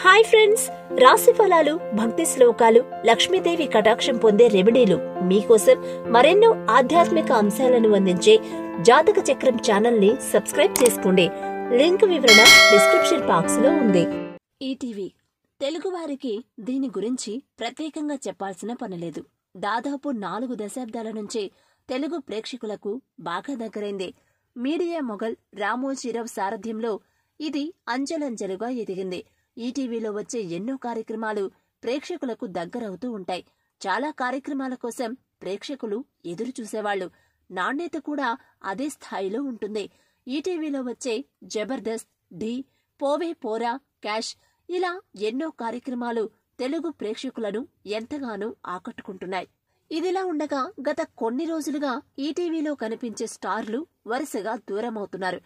hi friends రాశి ఫలాలు భక్తి శ్లోకాలు లక్ష్మీదేవి కటాక్షం పొందే రెమెడీలు మీకోసం మరెన్నో ఆధ్యాత్మిక అంశాలను అందించే జాతక చక్రం ఛానల్ ని సబ్స్క్రైబ్ చేసుకోండి లింక్ వివరణ డిస్క్రిప్షన్ బాక్స్ లో ఉంది ఈటీవీ తెలుగువారికి దీని గురించి ప్రత్యేకంగా చెప్పాల్సిన పనిలేదు దాదాపు నాలుగు దశాబ్దాల నుంచే తెలుగు ప్రేక్షకులకు బాగా దగ్గరైంది మీడియా మొఘల్ రామోజీరావు సారథ్యంలో ఇది అంచెలంచెలుగా ఎదిగింది ఈటీవీలో వచ్చే ఎన్నో కార్యక్రమాలు ప్రేక్షకులకు దగ్గరవుతూ ఉంటాయి చాలా కార్యక్రమాల కోసం ప్రేక్షకులు ఎదురు చూసేవాళ్లు నాణ్యత కూడా అదే స్థాయిలో ఉంటుంది ఈటీవీలో వచ్చే జబర్దస్త్ ఢీ పోవే పోరా క్యాష్ ఇలా ఎన్నో కార్యక్రమాలు తెలుగు ప్రేక్షకులను ఎంతగానో ఆకట్టుకుంటున్నాయి ఇదిలా ఉండగా గత కొన్ని రోజులుగా ఈటీవీలో కనిపించే స్టార్లు వరుసగా దూరమవుతున్నారు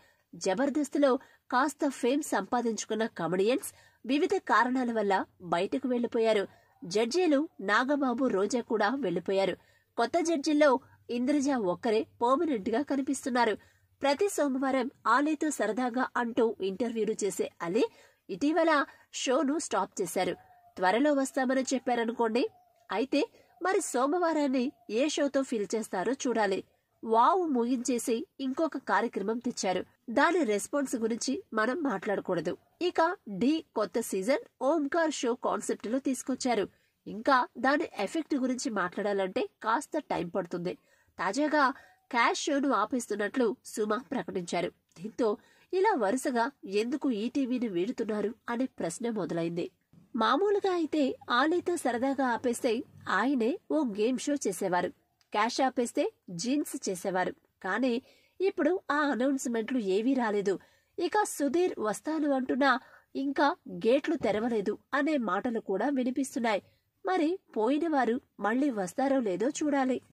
జబర్దస్త్లో కాస్త ఫేమ్ సంపాదించుకున్న కమెడియన్స్ వివిధ కారణాల వల్ల బయటకు వెళ్లిపోయారు జడ్జీలు నాగబాబు రోజా కూడా వెళ్లిపోయారు కొత్త జడ్జీల్లో ఇంద్రజ ఒక్కరే పర్మనెంట్ గా కనిపిస్తున్నారు ప్రతి సోమవారం ఆలీతో సరదాగా అంటూ ఇంటర్వ్యూలు చేసే అలీ ఇటీవల షోను స్టాప్ చేశారు త్వరలో వస్తామని చెప్పారనుకోండి అయితే మరి సోమవారాన్ని ఏ షోతో ఫిల్ చేస్తారో చూడాలి వావు ముగించేసి ఇంకొక కార్యక్రమం తెచ్చారు దాని రెస్పాన్స్ గురించి మనం మాట్లాడకూడదు ఇక డి కొత్త సీజన్ ఓంకార్ షో కాన్సెప్ట్ లో తీసుకొచ్చారు ఇంకా దాని ఎఫెక్ట్ గురించి మాట్లాడాలంటే కాస్త టైం పడుతుంది తాజాగా క్యాష్ షోను ఆపేస్తున్నట్లు సుమ ప్రకటించారు దీంతో ఇలా వరుసగా ఎందుకు ఈటీవీని వీడుతున్నారు అనే ప్రశ్న మొదలైంది మామూలుగా అయితే ఆలీతో సరదాగా ఆపేస్తే ఆయనే ఓ గేమ్ షో చేసేవారు క్యాష్ ఆపేస్తే జీన్స్ చేసేవారు కానీ ఇప్పుడు ఆ అనౌన్స్మెంట్లు ఏవీ రాలేదు ఇక సుధీర్ వస్తాను అంటున్నా ఇంకా గేట్లు తెరవలేదు అనే మాటలు కూడా వినిపిస్తున్నాయి మరి పోయినవారు మళ్ళీ వస్తారో లేదో చూడాలి